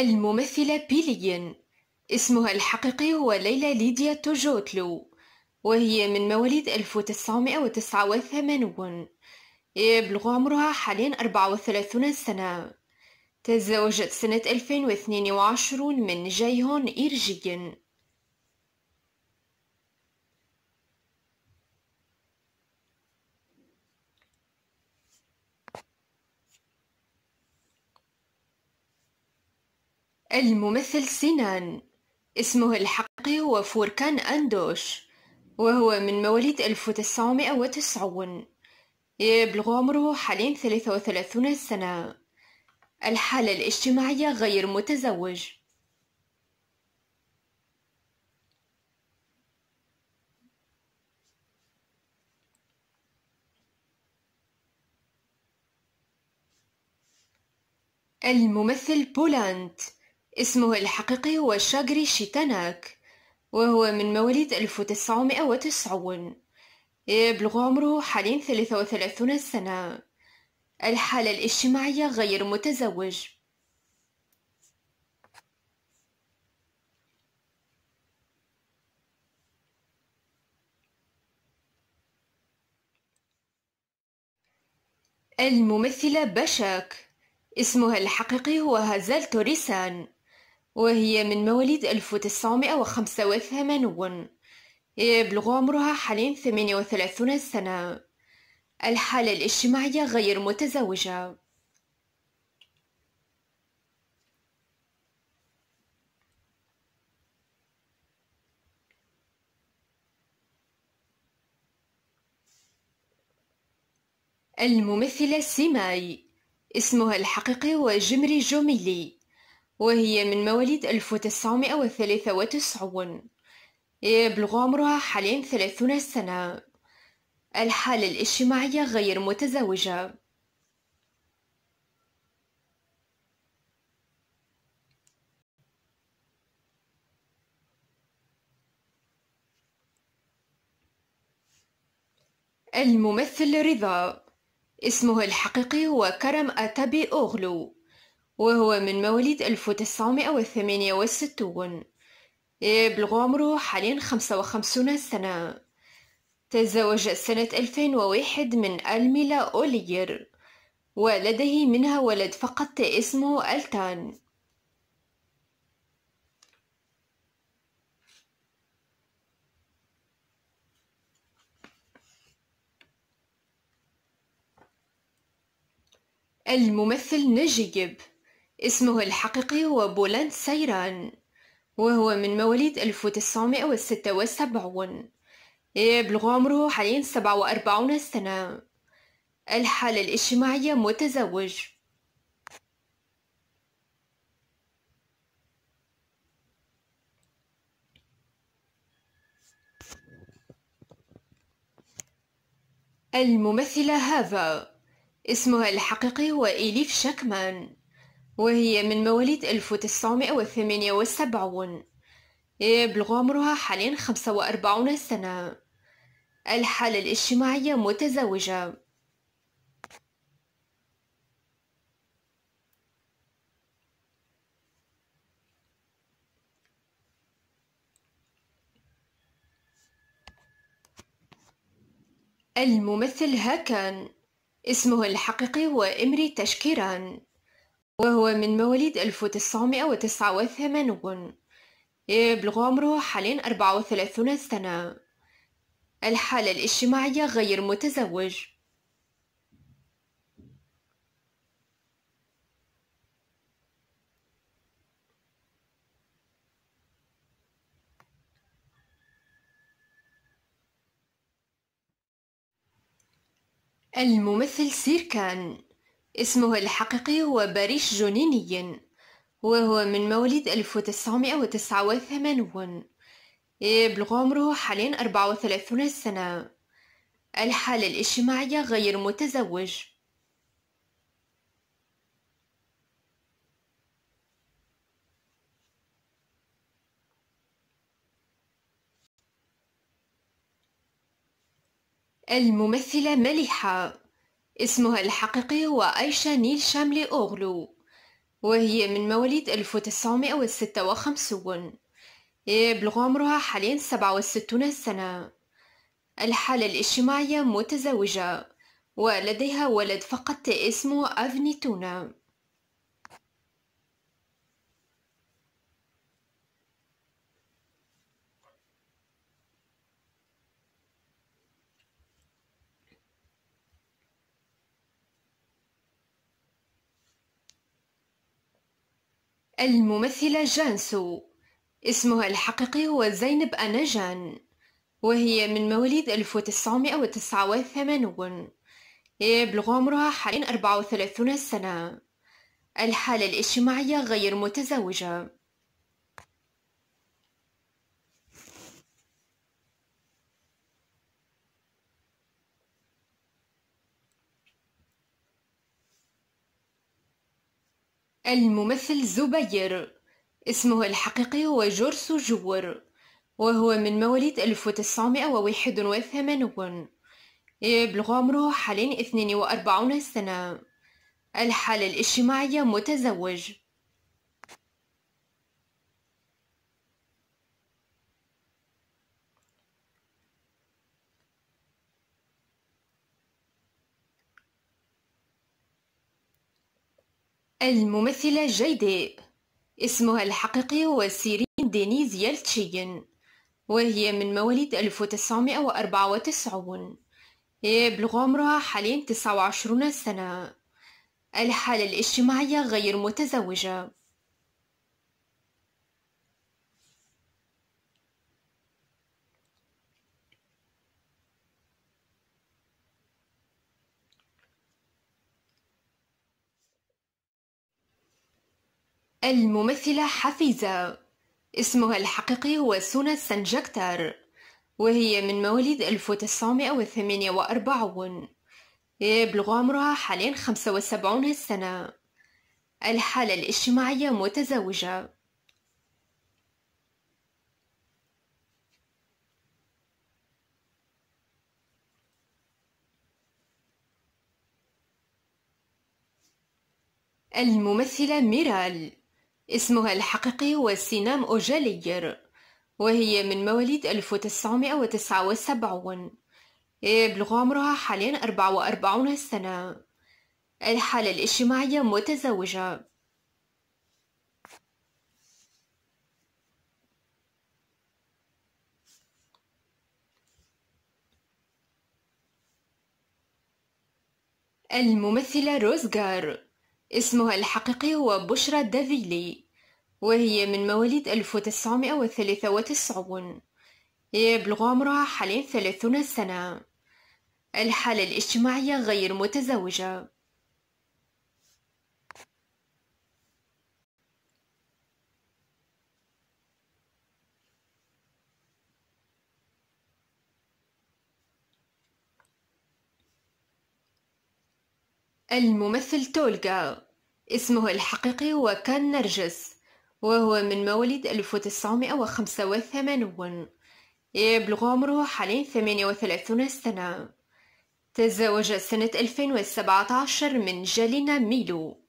الممثلة بيليين اسمها الحقيقي هو ليلى ليديا توجوتلو وهي من مواليد 1989 يبلغ عمرها حاليا 34 سنة تزوجت سنة 2022 من جايهون إيرجين الممثل سنان اسمه الحقيقي هو فوركان أندوش وهو من مواليد 1990 يبلغ عمره حاليا 33 سنة الحالة الاجتماعية غير متزوج الممثل بولاند اسمه الحقيقي هو شاغري شيتاناك وهو من مواليد 1990 يبلغ عمره حاليا 33 سنة الحالة الاجتماعية غير متزوج الممثلة بشاك اسمها الحقيقي هو هازال توريسان وهي من مواليد 1985 يبلغ عمرها حاليا 38 سنة الحالة الاجتماعية غير متزوجة الممثلة سيماي اسمها الحقيقي هو جمري جوميلي وهي من مواليد 1993 يبلغ إيه، عمرها حاليا 30 سنة الحالة الاجتماعية غير متزوجة الممثل رضا اسمه الحقيقي هو كرم أتابي أوغلو وهو من مواليد 1968 يبلغ عمره حاليا 55 سنة تزوج سنة 2001 من ألميلا أولير ولديه منها ولد فقط اسمه ألتان الممثل نجيب اسمه الحقيقي هو بولاند سيران وهو من مواليد 1976 يبلغ عمره حاليا 47 سنة الحالة الاجتماعية متزوج الممثلة هافا اسمها الحقيقي هو إيليف شاكمان وهي من مواليد 1978 يبلغ إيه، عمرها حاليا 45 سنة الحالة الاجتماعية متزوجة الممثل هاكان اسمه الحقيقي هو إمري تشكيران وهو من مواليد 1989 يبلغ عمره حاليا 34 سنة الحالة الاجتماعية غير متزوج الممثل سيركان اسمه الحقيقي هو باريش جونيني وهو من مواليد 1989 يبلغ عمره حاليا 34 سنة الحالة الاجتماعية غير متزوج الممثلة مليحة اسمها الحقيقي هو أيشا نيل شاملي أوغلو وهي من مواليد 1956 يبلغ إيه، عمرها حاليا 67 سنة الحالة الاجتماعية متزوجة ولديها ولد فقط اسمه أفني تونا الممثلة جانسو اسمها الحقيقي هو زينب أنجان وهي من مواليد 1989 يبلغ عمرها حاليا 34 سنة الحالة الاجتماعية غير متزوجة الممثل زبير اسمه الحقيقي هو جورس جور وهو من مواليد 1981 يبلغ عمره حاليا 42 سنة الحالة الاجتماعية متزوج الممثلة جيدي اسمها الحقيقي هو سيرين دينيز يلتشين وهي من مواليد 1994 يبلغ عمرها حاليا 29 سنة الحالة الاجتماعية غير متزوجة الممثلة حفيزة اسمها الحقيقي هو سونا سنجكتر وهي من مواليد 1948 يبلغ عمرها حاليا 75 سنة الحالة الاجتماعية متزوجة الممثلة ميرال اسمها الحقيقي هو سينام أوجالير وهي من مواليد 1979 يبلغ إيه، عمرها حاليا 44 سنة الحالة الاجتماعية متزوجة الممثلة روزغار اسمها الحقيقي هو بشرى دافيلي وهي من مواليد 1993 يبلغ عمرها حاليا 30 سنة الحالة الاجتماعية غير متزوجة الممثل تولغا اسمه الحقيقي هو كان نرجس وهو من مواليد 1985 يبلغ عمره حاليا 38 سنة تزوج سنة 2017 من جالينا ميلو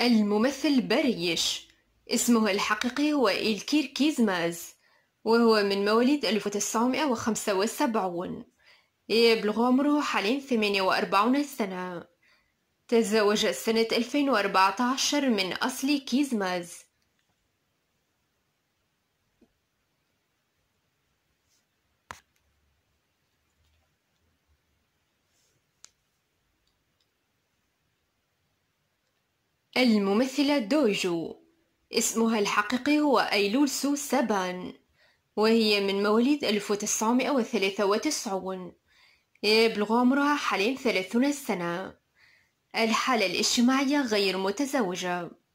الممثل بريش اسمه الحقيقي هو إلكير كيزماز وهو من مواليد 1975 يبلغ عمره حاليا 48 سنة تزوج سنة 2014 من أصل كيزماز الممثلة دوجو اسمها الحقيقي هو أيلول سو سابان وهي من مواليد 1993 يبلغ عمرها حاليا 30 سنة الحالة الاجتماعية غير متزوجة